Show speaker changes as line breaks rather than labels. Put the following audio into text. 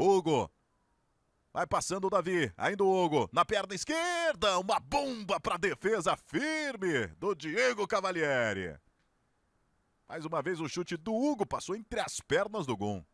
Hugo. Vai passando o Davi, ainda o Hugo, na perna esquerda, uma bomba para defesa firme do Diego Cavalieri. Mais uma vez o chute do Hugo passou entre as pernas do Gon.